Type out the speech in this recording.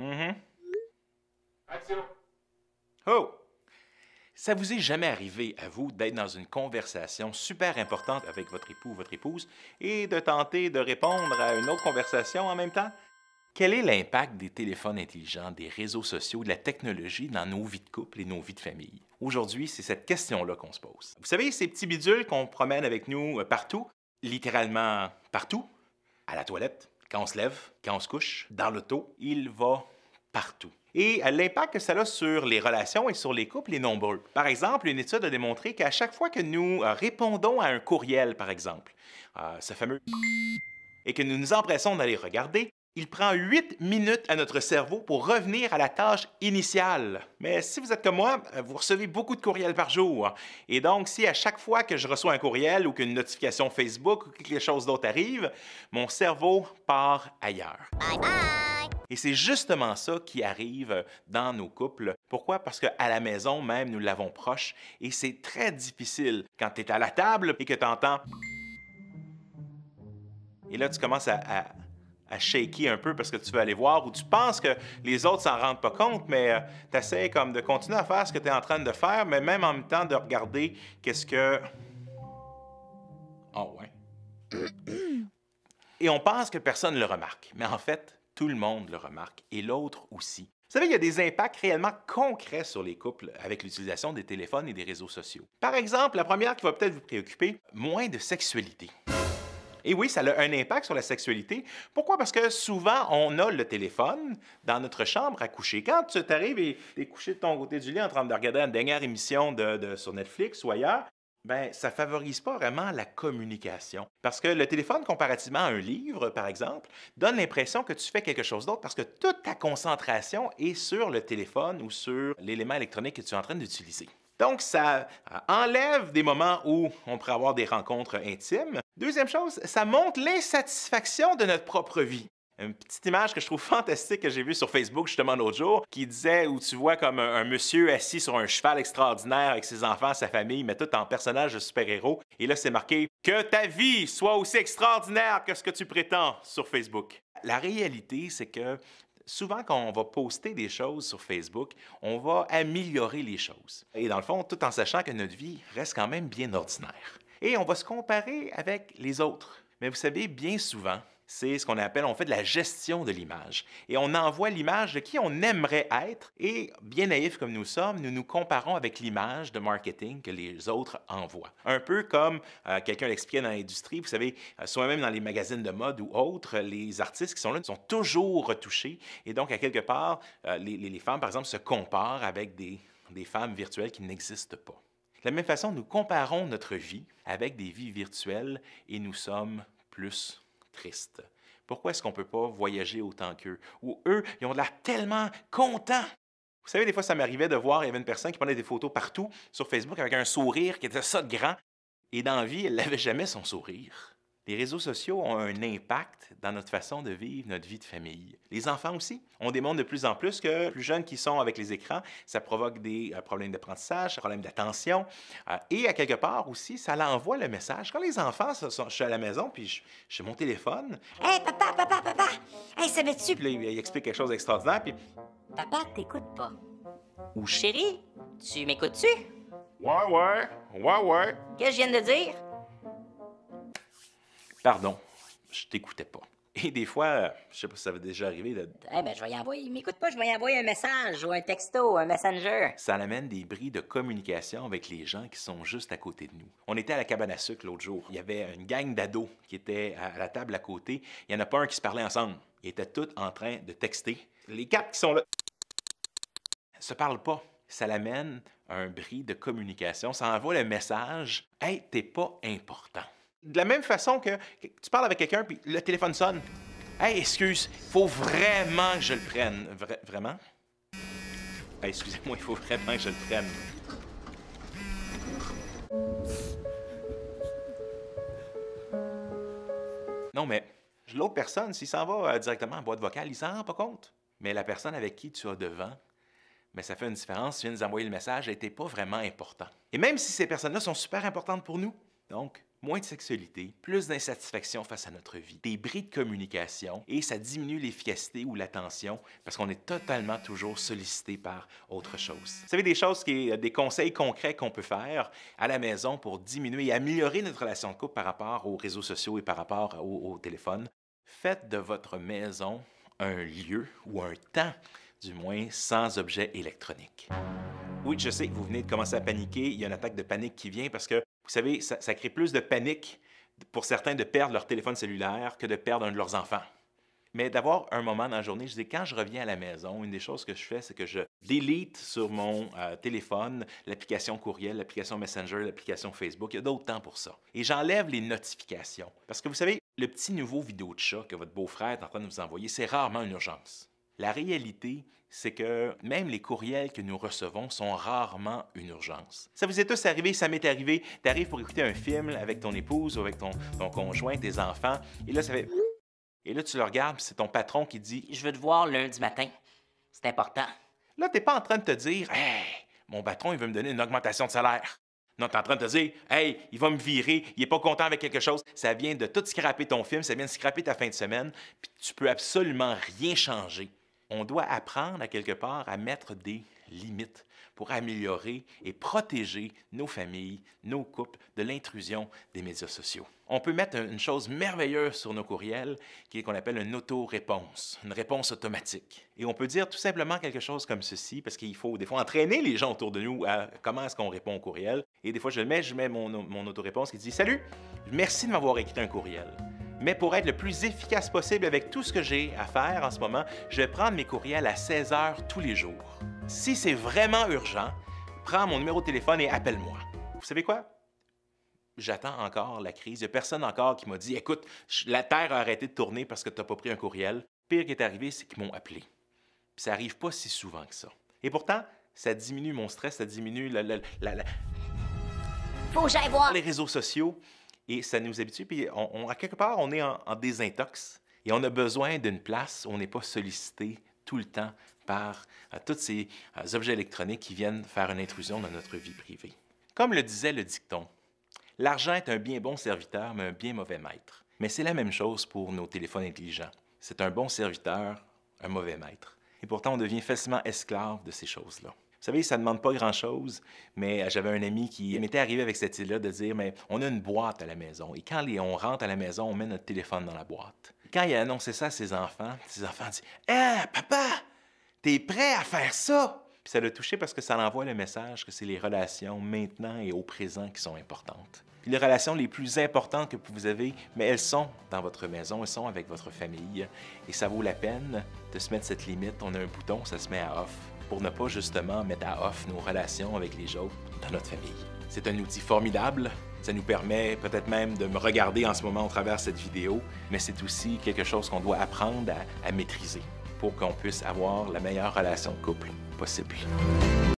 Mm-hmm. Action. Oh! Ça vous est jamais arrivé à vous d'être dans une conversation super importante avec votre époux ou votre épouse et de tenter de répondre à une autre conversation en même temps? Quel est l'impact des téléphones intelligents, des réseaux sociaux, de la technologie dans nos vies de couple et nos vies de famille? Aujourd'hui, c'est cette question-là qu'on se pose. Vous savez, ces petits bidules qu'on promène avec nous euh, partout, littéralement partout, à la toilette, quand on se lève, quand on se couche, dans l'auto, il va partout. Et euh, l'impact que cela a sur les relations et sur les couples est nombreux. Par exemple, une étude a démontré qu'à chaque fois que nous euh, répondons à un courriel, par exemple, euh, ce fameux et que nous nous empressons d'aller regarder, il prend huit minutes à notre cerveau pour revenir à la tâche initiale. Mais si vous êtes comme moi, vous recevez beaucoup de courriels par jour. Et donc, si à chaque fois que je reçois un courriel ou qu'une notification Facebook ou quelque chose d'autre arrive, mon cerveau part ailleurs. Bye bye! Et c'est justement ça qui arrive euh, dans nos couples. Pourquoi? Parce qu'à la maison même, nous l'avons proche et c'est très difficile quand tu es à la table et que tu entends... Et là, tu commences à, à, à, shaker un peu parce que tu veux aller voir ou tu penses que les autres s'en rendent pas compte, mais euh, tu essaies comme de continuer à faire ce que tu es en train de faire, mais même en même temps de regarder qu'est-ce que... Oh ouais. Et on pense que personne ne le remarque, mais en fait, tout le monde le remarque et l'autre aussi. Vous savez, il y a des impacts réellement concrets sur les couples avec l'utilisation des téléphones et des réseaux sociaux. Par exemple, la première qui va peut-être vous préoccuper, moins de sexualité. Et oui, ça a un impact sur la sexualité. Pourquoi? Parce que souvent, on a le téléphone dans notre chambre à coucher. Quand tu arrives et tu es couché de ton côté du lit en train de regarder une dernière émission de, sur Netflix ou ailleurs, ben, ça favorise pas vraiment la communication. Parce que le téléphone, comparativement à un livre, par exemple, donne l'impression que tu fais quelque chose d'autre parce que toute ta concentration est sur le téléphone ou sur l'élément électronique que tu es en train d'utiliser. Donc, ça enlève des moments où on pourrait avoir des rencontres intimes. Deuxième chose, ça montre l'insatisfaction de notre propre vie une petite image que je trouve fantastique que j'ai vue sur Facebook justement l'autre jour, qui disait où tu vois comme un, monsieur assis sur un cheval extraordinaire avec ses enfants, sa famille, mais tout en personnage de super-héros. Et là, c'est marqué Que ta vie soit aussi extraordinaire que ce que tu prétends sur Facebook. La réalité, c'est que souvent, quand on va poster des choses sur Facebook, on va améliorer les choses. Et dans le fond, tout en sachant que notre vie reste quand même bien ordinaire. Et on va se comparer avec les autres. Mais vous savez, bien souvent, c'est ce qu'on appelle, on fait de la gestion de l'image. Et on envoie l'image de qui on aimerait être. Et bien naïfs comme nous sommes, nous nous comparons avec l'image de marketing que les autres envoient. Un peu comme euh, quelqu'un l'expliquait dans l'industrie, vous savez, euh, soit même dans les magazines de mode ou autres, les artistes qui sont là sont toujours retouchés. Et donc, à quelque part, euh, les, femmes, par exemple, se comparent avec des femmes virtuelles qui n'existent pas. De la même façon, nous comparons notre vie avec des vies virtuelles et nous sommes plus pourquoi est-ce qu'on ne peut pas voyager autant qu'eux? Ou eux, ils ont l'air tellement contents. Vous savez, des fois, ça m'arrivait de voir, il y avait une personne qui prenait des photos partout sur Facebook avec un sourire qui était ça de grand. Et dans la vie, elle n'avait jamais son sourire. Les réseaux sociaux ont un impact dans notre façon de vivre notre vie de famille. Les enfants aussi. On démontre de plus en plus que plus jeunes qui sont avec les écrans, ça provoque des euh, problèmes d'apprentissage, problèmes d'attention. Euh, et à quelque part aussi, ça l'envoie le message. Quand les enfants, sont... je suis à la maison, puis je, mon téléphone. Hey, papa, papa, papa! Hey, ça va dessus! Puis là, il, explique quelque chose d'extraordinaire, puis. Papa, t'écoutes pas. Ou chérie, tu m'écoutes-tu? Ouais, ouais, ouais, ouais. Qu'est-ce que je viens de dire? Pardon, je t'écoutais pas. Et des fois, je sais pas si ça va déjà arriver eh ben, je vais y envoyer. m'écoute pas, je vais y envoyer un message ou un texto, un messenger. Ça amène des bris de communication avec les gens qui sont juste à côté de nous. On était à la cabane à sucre l'autre jour. Il y avait une gang d'ados qui était à la table à côté. Il y en a pas un qui se parlait ensemble. Ils étaient tous en train de texter. Les quatre qui sont là se parlent pas. Ça l'amène un bris de communication. Ça envoie le message Hey, t'es pas important. De la même façon que tu parles avec quelqu'un, puis le téléphone sonne. Hey, excuse, faut vraiment que je le prenne. vraiment? Hey, excusez-moi, il faut vraiment que je le prenne. Non, mais l'autre personne, s'il s'en va euh, directement en boîte vocale, il s'en rend pas compte. Mais la personne avec qui tu as devant, mais ça fait une différence. Tu viens de nous envoyer le message, elle n'était pas vraiment important. Et même si ces personnes-là sont super importantes pour nous, donc moins de sexualité, plus d'insatisfaction face à notre vie, des bris de communication et ça diminue l'efficacité ou l'attention parce qu'on est totalement toujours sollicité par autre chose. Vous savez, des choses, qui, euh, des conseils concrets qu'on peut faire à la maison pour diminuer et améliorer notre relation de couple par rapport aux réseaux sociaux et par rapport au téléphone. Faites de votre maison un lieu ou un temps, du moins, sans objet électronique. Oui, je sais vous venez de commencer à paniquer. Il y a une attaque de panique qui vient parce que, vous savez, ça, crée plus de panique pour certains de perdre leur téléphone cellulaire que de perdre un de leurs enfants. Mais d'avoir un moment dans la journée, je dis quand je reviens à la maison, une des choses que je fais, c'est que je délite sur mon euh, téléphone l'application courriel, l'application Messenger, l'application Facebook. Il y a d'autres temps pour ça. Et j'enlève les notifications. Parce que vous savez, le petit nouveau vidéo de chat que votre beau-frère est en train de vous envoyer, c'est rarement une urgence. La réalité, c'est que même les courriels que nous recevons sont rarement une urgence. Ça vous est tous arrivé, ça m'est arrivé, arrives pour écouter un film avec ton épouse ou avec ton, conjoint, tes enfants, et là ça fait... Et là tu le regardes, c'est ton patron qui dit « Je veux te voir lundi matin, c'est important. » Là, t'es pas en train de te dire « Hey, mon patron, il veut me donner une augmentation de salaire. » Non, t'es en train de te dire, hey, il va me virer, il est pas content avec quelque chose. Ça vient de tout scraper ton film, ça vient de scraper ta fin de semaine, puis tu peux absolument rien changer on doit apprendre à quelque part à mettre des limites pour améliorer et protéger nos familles, nos couples de l'intrusion des médias sociaux. On peut mettre une chose merveilleuse sur nos courriels qui est qu'on appelle une auto-réponse, une réponse automatique. Et on peut dire tout simplement quelque chose comme ceci parce qu'il faut des fois entraîner les gens autour de nous à comment est-ce qu'on répond au courriel. Et des fois, je mets, je mets mon, mon auto-réponse qui dit Salut, merci de m'avoir écrit un courriel. Mais pour être le plus efficace possible avec tout ce que j'ai à faire en ce moment, je vais prendre mes courriels à 16 heures tous les jours. Si c'est vraiment urgent, prends mon numéro de téléphone et appelle-moi. Vous savez quoi? J'attends encore la crise. Il n'y a personne encore qui m'a dit Écoute, la Terre a arrêté de tourner parce que tu n'as pas pris un courriel. Pire qui est arrivé, c'est qu'ils m'ont appelé. ça n'arrive pas si souvent que ça. Et pourtant, ça diminue mon stress, ça diminue la. voir! Les réseaux sociaux, et ça nous habitue. Puis à quelque part, on est en, désintox et on a besoin d'une place où on n'est pas sollicité tout le temps par euh, tous ces euh, objets électroniques qui viennent faire une intrusion dans notre vie privée. Comme le disait le dicton, l'argent est un bien bon serviteur, mais un bien mauvais maître. Mais c'est la même chose pour nos téléphones intelligents. C'est un bon serviteur, un mauvais maître. Et pourtant, on devient facilement esclave de ces choses-là. Vous savez, ça ne demande pas grand-chose, mais euh, j'avais un ami qui m'était arrivé avec cette idée-là de dire, mais on a une boîte à la maison, et quand on rentre à la maison, on met notre téléphone dans la boîte. Quand il a annoncé ça à ses enfants, ses enfants disent, « Hein, papa, t'es prêt à faire ça? » Puis ça l'a touché parce que ça l'envoie le message que c'est les relations maintenant et au présent qui sont importantes. Puis les relations les plus importantes que vous avez, mais elles sont dans votre maison, elles sont avec votre famille. Et ça vaut la peine de se mettre cette limite. On a un bouton, ça se met à off pour ne pas justement mettre à off nos relations avec les autres dans notre famille. C'est un outil formidable. Ça nous permet peut-être même de me regarder en ce moment au travers de cette vidéo, mais c'est aussi quelque chose qu'on doit apprendre à, à maîtriser pour qu'on puisse avoir la meilleure relation de couple possible.